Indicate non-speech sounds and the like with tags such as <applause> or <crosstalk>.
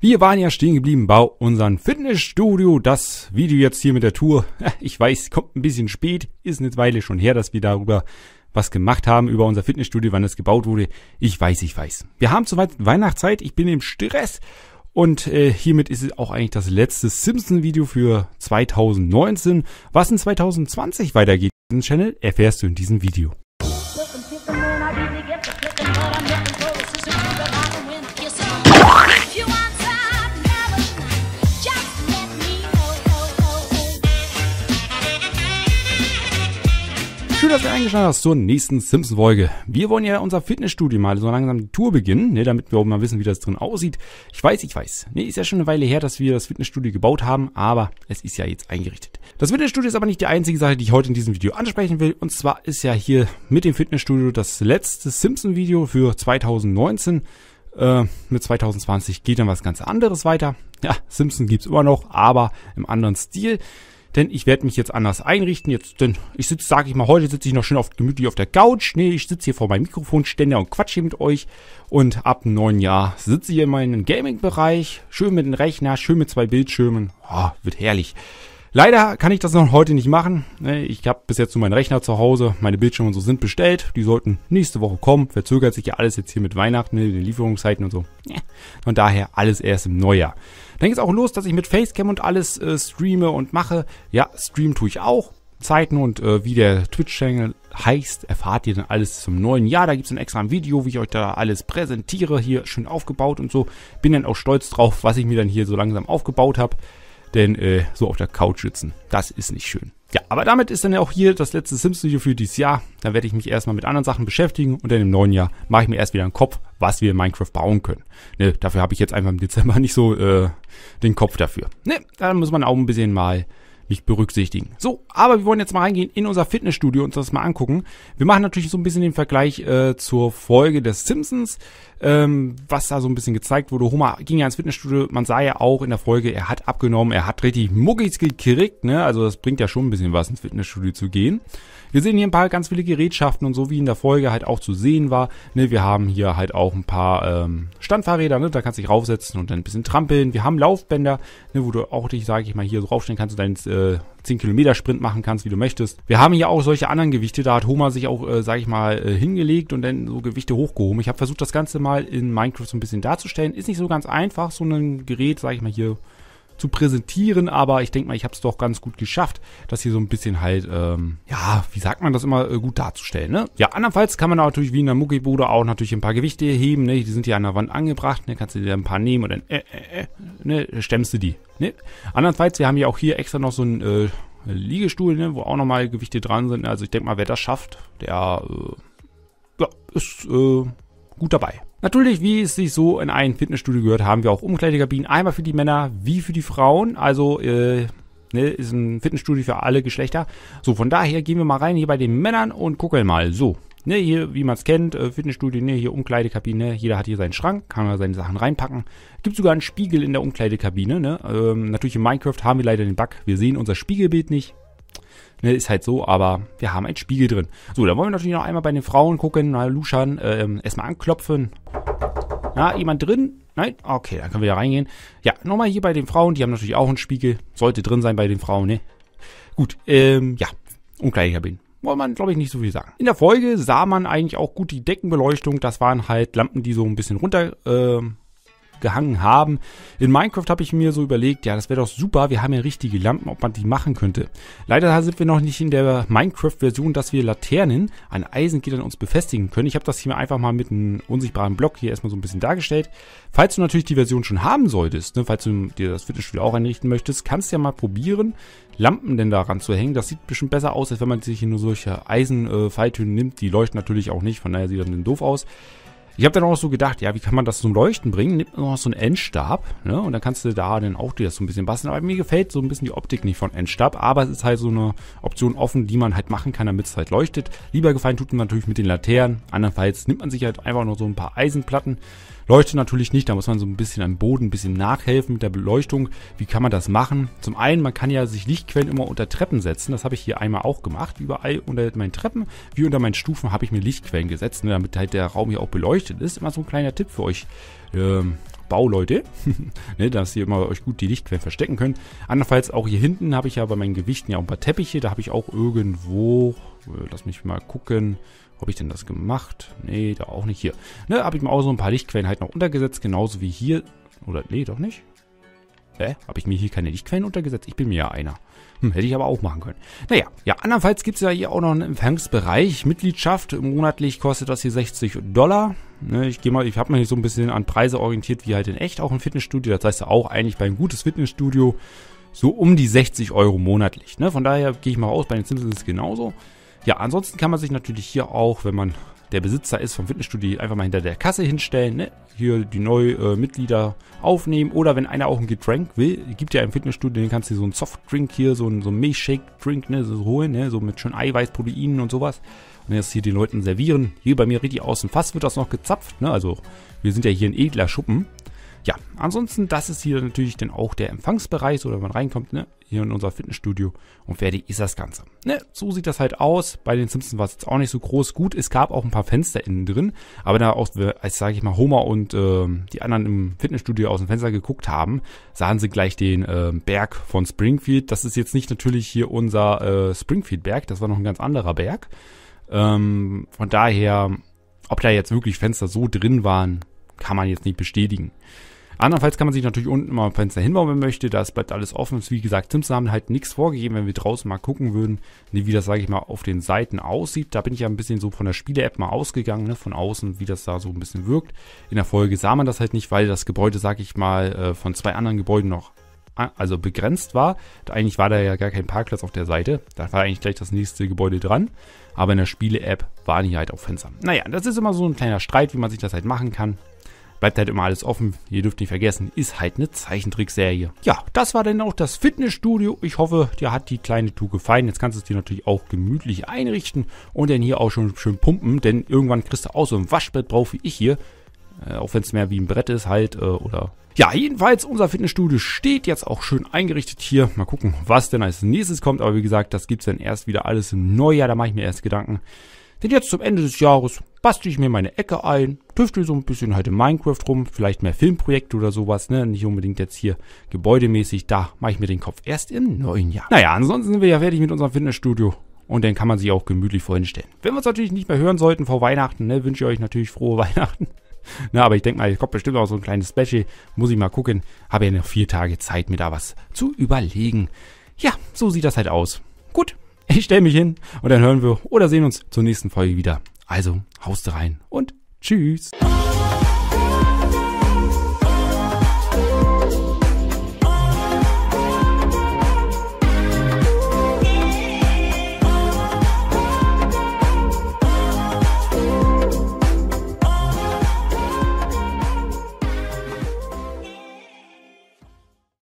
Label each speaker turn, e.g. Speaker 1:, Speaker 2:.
Speaker 1: Wir waren ja stehen geblieben bei unserem Fitnessstudio. Das Video jetzt hier mit der Tour, <laughs> ich weiß, kommt ein bisschen spät, ist eine Weile schon her, dass wir darüber was gemacht haben, über unser Fitnessstudio, wann es gebaut wurde. Ich weiß, ich weiß. Wir haben zur Weihnachtszeit, ich bin im Stress und äh, hiermit ist es auch eigentlich das letzte Simpson-Video für 2019. Was in 2020 weitergeht, diesen Channel, erfährst du in diesem Video. Schön, dass ihr eingeschaltet habt zur nächsten Simpsons-Folge. Wir wollen ja unser Fitnessstudio mal so langsam die Tour beginnen, ne, damit wir auch mal wissen, wie das drin aussieht. Ich weiß, ich weiß. Ne, ist ja schon eine Weile her, dass wir das Fitnessstudio gebaut haben, aber es ist ja jetzt eingerichtet. Das Fitnessstudio ist aber nicht die einzige Sache, die ich heute in diesem Video ansprechen will. Und zwar ist ja hier mit dem Fitnessstudio das letzte Simpson-Video für 2019. Äh, mit 2020 geht dann was ganz anderes weiter. Ja, Simpson gibt's immer noch, aber im anderen Stil denn ich werde mich jetzt anders einrichten. Jetzt, denn ich sitze, sage ich mal, heute sitze ich noch schön auf, gemütlich auf der Couch. Nee, ich sitze hier vor meinem Mikrofonständer und quatsche hier mit euch. Und ab einem neuen Jahr sitze ich in meinem Gaming-Bereich, schön mit dem Rechner, schön mit zwei Bildschirmen. Oh, wird herrlich. Leider kann ich das noch heute nicht machen. Ich habe bis jetzt nur meinen Rechner zu Hause. Meine Bildschirme und so sind bestellt. Die sollten nächste Woche kommen. Verzögert sich ja alles jetzt hier mit Weihnachten, mit den Lieferungszeiten und so. Von daher alles erst im Neujahr. Dann geht's auch los, dass ich mit Facecam und alles äh, streame und mache. Ja, Stream tue ich auch. Zeiten und äh, wie der Twitch-Channel heißt, erfahrt ihr dann alles zum neuen Jahr. Da gibt es ein extra Video, wie ich euch da alles präsentiere. Hier schön aufgebaut und so. Bin dann auch stolz drauf, was ich mir dann hier so langsam aufgebaut habe. Denn äh, so auf der Couch sitzen, das ist nicht schön. Ja, aber damit ist dann ja auch hier das letzte Sims-Video für dieses Jahr. Dann werde ich mich erstmal mit anderen Sachen beschäftigen und dann im neuen Jahr mache ich mir erst wieder einen Kopf, was wir in Minecraft bauen können. Ne, dafür habe ich jetzt einfach im Dezember <laughs> nicht so äh, den Kopf dafür. Ne, da muss man auch ein bisschen mal nicht berücksichtigen. So, aber wir wollen jetzt mal reingehen in unser Fitnessstudio und uns das mal angucken. Wir machen natürlich so ein bisschen den Vergleich äh, zur Folge des Simpsons, ähm, was da so ein bisschen gezeigt wurde. Homer ging ja ins Fitnessstudio, man sah ja auch in der Folge, er hat abgenommen, er hat richtig Muckis gekriegt, ne? Also das bringt ja schon ein bisschen was, ins Fitnessstudio zu gehen. Wir sehen hier ein paar ganz viele Gerätschaften und so, wie in der Folge halt auch zu sehen war. Ne, wir haben hier halt auch ein paar ähm, Standfahrräder, ne? Da kannst du dich raufsetzen und dann ein bisschen trampeln. Wir haben Laufbänder, ne, wo du auch dich, sage ich mal, hier so raufstellen kannst und dein äh, äh, 10 Kilometer Sprint machen kannst, wie du möchtest. Wir haben hier auch solche anderen Gewichte, da hat Homer sich auch, äh, sag ich mal, äh, hingelegt und dann so Gewichte hochgehoben. Ich habe versucht, das Ganze mal in Minecraft so ein bisschen darzustellen. Ist nicht so ganz einfach, so ein Gerät, sag ich mal, hier zu präsentieren, aber ich denke mal, ich habe es doch ganz gut geschafft, das hier so ein bisschen halt, ähm, ja, wie sagt man das immer, äh, gut darzustellen, ne? Ja, andernfalls kann man natürlich wie in der Muckibude auch natürlich ein paar Gewichte heben, ne? Die sind hier an der Wand angebracht, ne? Kannst du dir ein paar nehmen und dann, äh, äh, äh, ne? Stemmst du die, ne? Andernfalls, wir haben ja auch hier extra noch so ein, äh, Liegestuhl, ne? Wo auch nochmal Gewichte dran sind, also ich denke mal, wer das schafft, der, äh, ja, ist, äh, gut dabei. Natürlich, wie es sich so in einem Fitnessstudio gehört, haben wir auch Umkleidekabinen. Einmal für die Männer wie für die Frauen. Also äh, ne, ist ein Fitnessstudio für alle Geschlechter. So, von daher gehen wir mal rein hier bei den Männern und gucken mal. So, ne, hier, wie man es kennt, äh, Fitnessstudio, ne, hier Umkleidekabine. Ne, jeder hat hier seinen Schrank, kann da seine Sachen reinpacken. Gibt sogar einen Spiegel in der Umkleidekabine. Ne? Ähm, natürlich in Minecraft haben wir leider den Bug. Wir sehen unser Spiegelbild nicht. Ne, ist halt so, aber wir haben einen Spiegel drin. So, dann wollen wir natürlich noch einmal bei den Frauen gucken. Na, Luschan, äh, erstmal anklopfen. Na, jemand drin? Nein? Okay, dann können wir da reingehen. Ja, nochmal hier bei den Frauen. Die haben natürlich auch einen Spiegel. Sollte drin sein bei den Frauen, ne? Gut, ähm, ja. ungleicher bin. Wollte man, glaube ich, nicht so viel sagen. In der Folge sah man eigentlich auch gut die Deckenbeleuchtung. Das waren halt Lampen, die so ein bisschen runter äh, gehangen haben. In Minecraft habe ich mir so überlegt, ja, das wäre doch super, wir haben ja richtige Lampen, ob man die machen könnte. Leider sind wir noch nicht in der Minecraft-Version, dass wir Laternen an Eisengittern uns befestigen können. Ich habe das hier einfach mal mit einem unsichtbaren Block hier erstmal so ein bisschen dargestellt. Falls du natürlich die Version schon haben solltest, ne, falls du dir das Fitnessstudio auch einrichten möchtest, kannst du ja mal probieren, Lampen denn daran zu hängen. Das sieht bestimmt besser aus, als wenn man sich hier nur solche Eisenfalltöne äh, nimmt. Die leuchten natürlich auch nicht, von daher sieht das ein bisschen doof aus. Ich habe dann auch so gedacht, ja, wie kann man das zum Leuchten bringen? Nimmt man noch so einen Endstab, ne? Und dann kannst du da dann auch dir das so ein bisschen basteln. Aber mir gefällt so ein bisschen die Optik nicht von Endstab, aber es ist halt so eine Option offen, die man halt machen kann, damit es halt leuchtet. Lieber gefallen tut man natürlich mit den Laternen. Andernfalls nimmt man sich halt einfach nur so ein paar Eisenplatten. Leuchtet natürlich nicht, da muss man so ein bisschen am Boden ein bisschen nachhelfen mit der Beleuchtung. Wie kann man das machen? Zum einen, man kann ja sich Lichtquellen immer unter Treppen setzen. Das habe ich hier einmal auch gemacht. Überall unter meinen Treppen, wie unter meinen Stufen habe ich mir Lichtquellen gesetzt, ne, damit halt der Raum hier auch beleuchtet beleuchtet ist. Immer so ein kleiner Tipp für euch. Ähm, Bauleute, <laughs> ne, dass ihr immer euch gut die Lichtquellen verstecken könnt. Andernfalls auch hier hinten habe ich ja bei meinen Gewichten ja auch ein paar Teppiche. Da habe ich auch irgendwo, äh, lass mich mal gucken, habe ich denn das gemacht? Nee, da auch nicht hier. Ne, habe ich mir auch so ein paar Lichtquellen halt noch untergesetzt, genauso wie hier. Oder nee, doch nicht. Hä? Habe ich mir hier keine Lichtquellen untergesetzt? Ich bin mir ja einer. Hm, hätte ich aber auch machen können. Naja, ja, andernfalls gibt es ja hier auch noch einen Empfangsbereich. Mitgliedschaft, monatlich kostet das hier 60 Dollar. Ne, ich gehe mal, ich habe mich so ein bisschen an Preise orientiert, wie halt in echt auch ein Fitnessstudio. Das heißt ja auch eigentlich bei einem gutes Fitnessstudio so um die 60 Euro monatlich. Ne? Von daher gehe ich mal aus, bei den Simpsons ist es genauso. Ja, ansonsten kann man sich natürlich hier auch, wenn man der Besitzer ist vom Fitnessstudio, einfach mal hinter der Kasse hinstellen, ne? hier die neuen äh, Mitglieder aufnehmen. Oder wenn einer auch ein Getränk will, gibt ja im Fitnessstudio, den kannst du so einen Softdrink hier, so einen, so einen Milchshake-Drink ne? so holen, ne? so mit schön Eiweiß, Proteinen und sowas. Und jetzt hier den Leuten servieren. Hier bei mir richtig außen fast wird das noch gezapft. Ne? Also wir sind ja hier in edler Schuppen ja, ansonsten, das ist hier natürlich dann auch der Empfangsbereich, so wenn man reinkommt, ne? Hier in unser Fitnessstudio und fertig ist das Ganze. Ne, so sieht das halt aus. Bei den Simpsons war es jetzt auch nicht so groß. Gut, es gab auch ein paar Fenster innen drin, aber da auch, als sage ich mal, Homer und äh, die anderen im Fitnessstudio aus dem Fenster geguckt haben, sahen sie gleich den äh, Berg von Springfield. Das ist jetzt nicht natürlich hier unser äh, Springfield-Berg, das war noch ein ganz anderer Berg. Ähm, von daher, ob da jetzt wirklich Fenster so drin waren, kann man jetzt nicht bestätigen. Andernfalls kann man sich natürlich unten mal ein Fenster hinbauen, wenn man möchte. Das bleibt alles offen. wie gesagt, Sims haben halt nichts vorgegeben, wenn wir draußen mal gucken würden, ne, wie das, sage ich mal, auf den Seiten aussieht. Da bin ich ja ein bisschen so von der Spiele-App mal ausgegangen, ne? von außen, wie das da so ein bisschen wirkt. In der Folge sah man das halt nicht, weil das Gebäude, sage ich mal, äh, von zwei anderen Gebäuden noch also begrenzt war. Eigentlich war da ja gar kein Parkplatz auf der Seite. Da war eigentlich gleich das nächste Gebäude dran. Aber in der Spiele-App waren hier halt auch Fenster. Naja, das ist immer so ein kleiner Streit, wie man sich das halt machen kann bleibt halt immer alles offen. Ihr dürft nicht vergessen, ist halt eine Zeichentrickserie. Ja, das war dann auch das Fitnessstudio. Ich hoffe, dir hat die kleine Tour gefallen. Jetzt kannst du es dir natürlich auch gemütlich einrichten und dann hier auch schon schön pumpen, denn irgendwann kriegst du auch so ein Waschbett drauf wie ich hier. Äh, auch wenn es mehr wie ein Brett ist halt äh, oder... Ja, jedenfalls, unser Fitnessstudio steht jetzt auch schön eingerichtet hier. Mal gucken, was denn als nächstes kommt. Aber wie gesagt, das gibt es dann erst wieder alles im Neujahr. Da mache ich mir erst Gedanken. Denn jetzt zum Ende des Jahres bastel ich mir meine Ecke ein, tüftel so ein bisschen halt in Minecraft rum, vielleicht mehr Filmprojekte oder sowas, ne? Nicht unbedingt jetzt hier gebäudemäßig, da mache ich mir den Kopf erst im neuen Jahr. Naja, ansonsten sind wir ja fertig mit unserem Fitnessstudio. Und dann kann man sich auch gemütlich vorhinstellen. Wenn wir uns natürlich nicht mehr hören sollten vor Weihnachten, ne, wünsche ich euch natürlich frohe <laughs> Weihnachten. Na, aber ich denke mal, es kommt bestimmt auch so ein kleines Special. Muss ich mal gucken. Habe ja noch vier Tage Zeit, mir da was zu überlegen. Ja, so sieht das halt aus. Gut, <laughs> ich stelle mich hin und dann hören wir oder sehen uns zur nächsten Folge wieder. Also haust rein und tschüss.